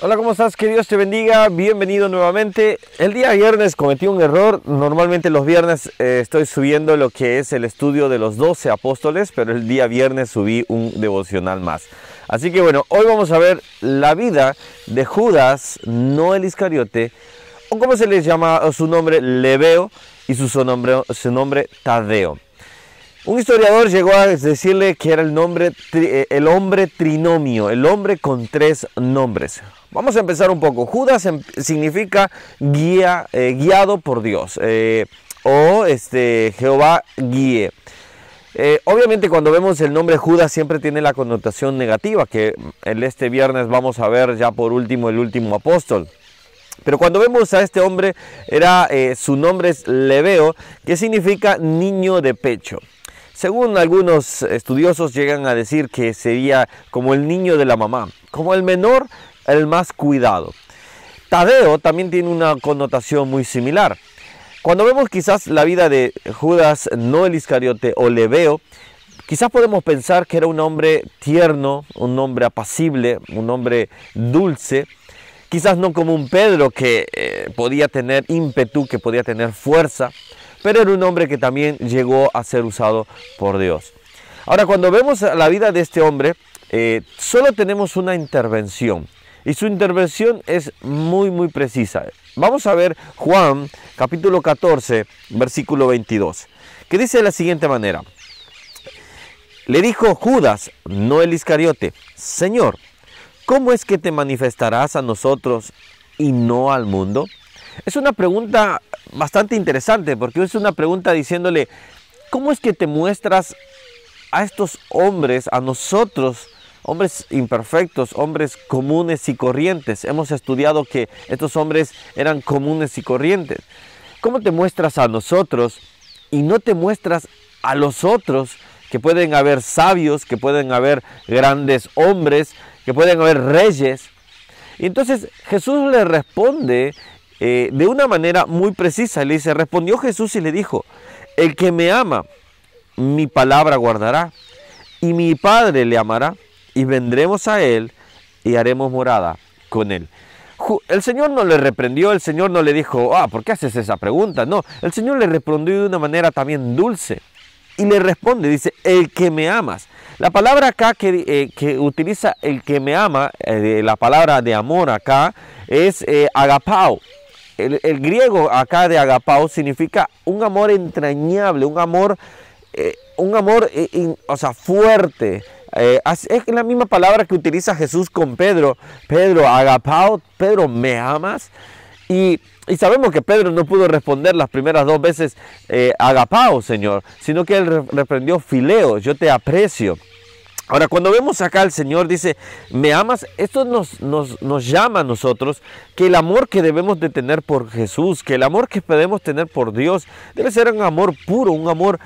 Hola, ¿cómo estás? Que Dios te bendiga. Bienvenido nuevamente. El día viernes cometí un error. Normalmente los viernes eh, estoy subiendo lo que es el estudio de los 12 apóstoles, pero el día viernes subí un devocional más. Así que bueno, hoy vamos a ver la vida de Judas, no el Iscariote, o como se le llama su nombre, Leveo, y su, nombre, Tadeo. Un historiador llegó a decirle que era el, nombre, eh, el hombre trinomio, el hombre con tres nombres. Vamos a empezar un poco. Judas em, significa guía, eh, guiado por Dios eh, o este, Jehová guíe. Eh, obviamente cuando vemos el nombre Judas siempre tiene la connotación negativa, que el este viernes vamos a ver ya por último el último apóstol. Pero cuando vemos a este hombre, era, su nombre es Leveo, que significa niño de pecho. Según algunos estudiosos llegan a decir que sería como el niño de la mamá, como el menor el más cuidado. Tadeo también tiene una connotación muy similar. Cuando vemos quizás la vida de Judas, no el Iscariote o Leveo, quizás podemos pensar que era un hombre tierno, un hombre apacible, un hombre dulce, quizás no como un Pedro que eh, podía tener ímpetu, que podía tener fuerza, pero era un hombre que también llegó a ser usado por Dios. Ahora, cuando vemos la vida de este hombre, eh, solo tenemos una intervención y su intervención es muy, muy precisa. Vamos a ver Juan capítulo 14, versículo 22, que dice de la siguiente manera. Le dijo Judas, no el Iscariote, Señor, ¿cómo es que te manifestarás a nosotros y no al mundo? Es una pregunta bastante interesante porque es una pregunta diciéndole, ¿cómo es que te muestras a estos hombres, a nosotros, hombres imperfectos, hombres comunes y corrientes. Hemos estudiado que estos hombres eran comunes y corrientes. ¿Cómo te muestras a nosotros y no te muestras a los otros que pueden haber sabios, que pueden haber grandes hombres, que pueden haber reyes? Y entonces Jesús le responde eh, de una manera muy precisa. Le dice, respondió Jesús y le dijo, el que me ama, mi palabra guardará y mi Padre le amará y vendremos a Él y haremos morada con Él. El Señor no le reprendió, el Señor no le dijo, ah, ¿por qué haces esa pregunta? No, el Señor le respondió de una manera también dulce. Y le responde, dice, el que me amas. La palabra acá que, eh, utiliza el que me ama, eh, la palabra de amor acá, es agapau eh, agapao. El, griego acá de agapao significa un amor entrañable, un amor, un amor, o sea, fuerte, eh, es la misma palabra que utiliza Jesús con Pedro. Pedro, agapao, Pedro, ¿me amas? Y, sabemos que Pedro no pudo responder las primeras dos veces, eh, agapao, Señor, sino que él reprendió fileo, yo te aprecio. Ahora, cuando vemos acá al Señor dice, me amas, esto nos, nos, nos, llama a nosotros que el amor que debemos de tener por Jesús, que el amor que podemos tener por Dios, debe ser un amor puro, un amor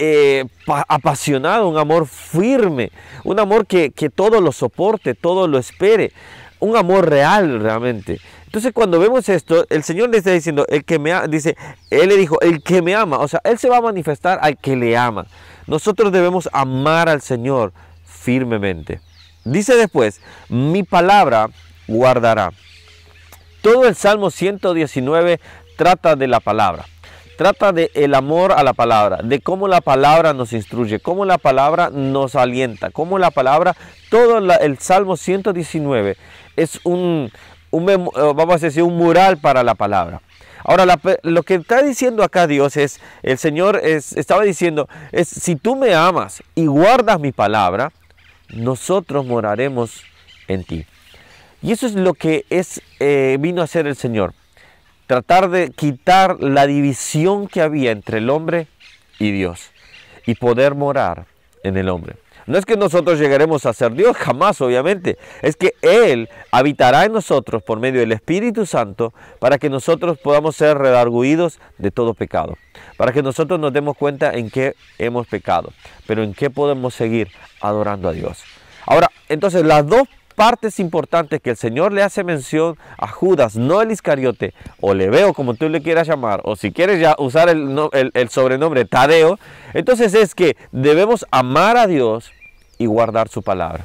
eh, apasionado, un amor firme, un amor que, que todo lo soporte, todo lo espere, un amor real realmente. Entonces cuando vemos esto, el Señor le está diciendo, el que me dice, Él le dijo, el que me ama, o sea, Él se va a manifestar al que le ama. Nosotros debemos amar al Señor firmemente. Dice después, mi palabra guardará. Todo el Salmo 119 trata de la palabra. Trata de el amor a la palabra, de cómo la palabra nos instruye, cómo la palabra nos alienta, cómo la palabra, todo el Salmo 119 es un, eh, vamos a decir, un mural para la palabra. Ahora, lo que está diciendo acá Dios es, el Señor estaba diciendo, es, si tú me amas y guardas mi palabra, nosotros moraremos en ti. Y eso es lo que es, eh, vino a hacer el Señor tratar de quitar la división que había entre el hombre y Dios y poder morar en el hombre. No es que nosotros llegaremos a ser Dios, jamás, obviamente. Es que Él habitará en nosotros por medio del Espíritu Santo para que nosotros podamos ser redarguidos de todo pecado. Para que nosotros nos demos cuenta en qué hemos pecado, pero en qué podemos seguir adorando a Dios. Ahora, entonces las dos partes importantes que el Señor le hace mención a Judas, no el Iscariote, o le veo como tú le quieras llamar, o si quieres ya usar el, el sobrenombre Tadeo, entonces es que debemos amar a Dios y guardar su palabra.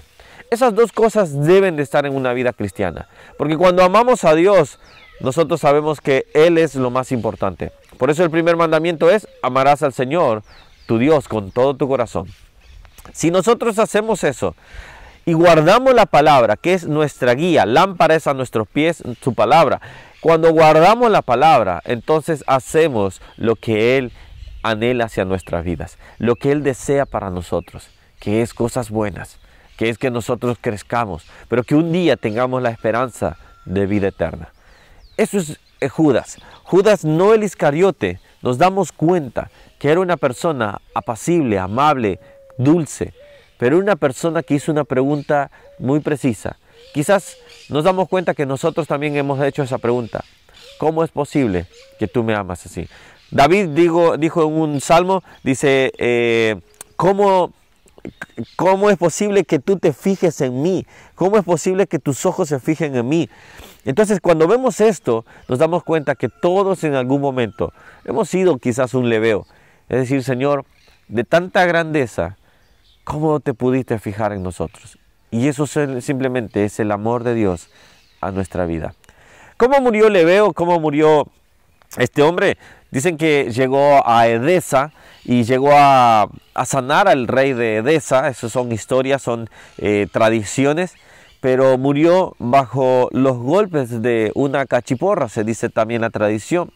Esas dos cosas deben de estar en una vida cristiana, porque cuando amamos a Dios, nosotros sabemos que Él es lo más importante. Por eso el primer mandamiento es, amarás al Señor, tu Dios, con todo tu corazón. Si nosotros hacemos eso, y guardamos la palabra, que es nuestra guía, lámpara es a nuestros pies su palabra. Cuando guardamos la palabra, entonces hacemos lo que Él anhela hacia nuestras vidas, lo que Él desea para nosotros, que es cosas buenas, que es que nosotros crezcamos, pero que un día tengamos la esperanza de vida eterna. Eso es eh, Judas. Judas, no el Iscariote, nos damos cuenta que era una persona apacible, amable, dulce, pero una persona que hizo una pregunta muy precisa, quizás nos damos cuenta que nosotros también hemos hecho esa pregunta. ¿Cómo es posible que tú me amas así? David digo, dijo en un salmo, dice, eh, ¿cómo, ¿cómo es posible que tú te fijes en mí? ¿Cómo es posible que tus ojos se fijen en mí? Entonces cuando vemos esto, nos damos cuenta que todos en algún momento hemos sido quizás un leveo. Es decir, Señor, de tanta grandeza ¿Cómo te pudiste fijar en nosotros? Y eso simplemente es el amor de Dios a nuestra vida. ¿Cómo murió Leveo? ¿Cómo murió este hombre? Dicen que llegó a Edesa y llegó a, sanar al rey de Edesa. Esas son historias, son eh, tradiciones. Pero murió bajo los golpes de una cachiporra, se dice también la tradición.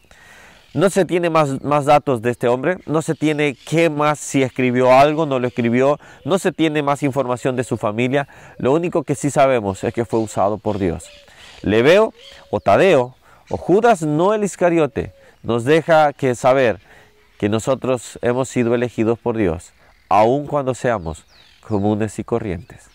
No se tiene más, más datos de este hombre, no se tiene qué más, si escribió algo, no lo escribió, no se tiene más información de su familia. Lo único que sí sabemos es que fue usado por Dios. Leveo o Tadeo o Judas, no el Iscariote, nos deja que saber que nosotros hemos sido elegidos por Dios, aun cuando seamos comunes y corrientes.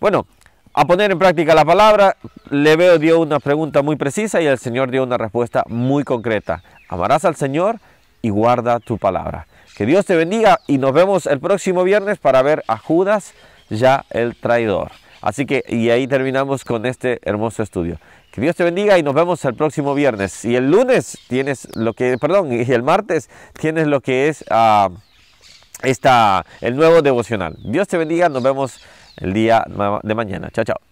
Bueno, a poner en práctica la palabra, Leveo dio una pregunta muy precisa y el Señor dio una respuesta muy concreta. Amarás al Señor y guarda tu palabra. Que Dios te bendiga y nos vemos el próximo viernes para ver a Judas ya el traidor. Así que, y ahí terminamos con este hermoso estudio. Que Dios te bendiga y nos vemos el próximo viernes. Y el lunes tienes lo que, perdón, y el martes tienes lo que es ah, el nuevo devocional. Dios te bendiga, nos vemos el día de mañana. Chao, chao.